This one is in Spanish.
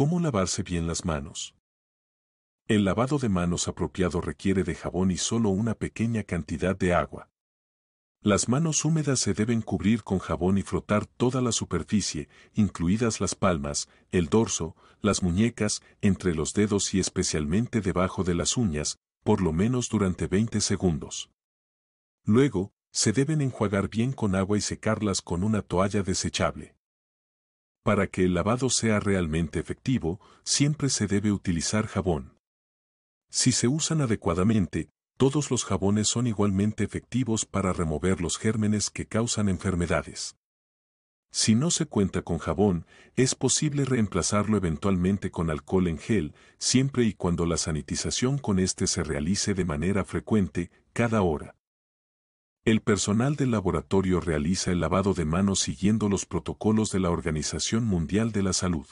Cómo lavarse bien las manos. El lavado de manos apropiado requiere de jabón y solo una pequeña cantidad de agua. Las manos húmedas se deben cubrir con jabón y frotar toda la superficie, incluidas las palmas, el dorso, las muñecas, entre los dedos y especialmente debajo de las uñas, por lo menos durante 20 segundos. Luego, se deben enjuagar bien con agua y secarlas con una toalla desechable. Para que el lavado sea realmente efectivo, siempre se debe utilizar jabón. Si se usan adecuadamente, todos los jabones son igualmente efectivos para remover los gérmenes que causan enfermedades. Si no se cuenta con jabón, es posible reemplazarlo eventualmente con alcohol en gel, siempre y cuando la sanitización con este se realice de manera frecuente, cada hora. El personal del laboratorio realiza el lavado de manos siguiendo los protocolos de la Organización Mundial de la Salud.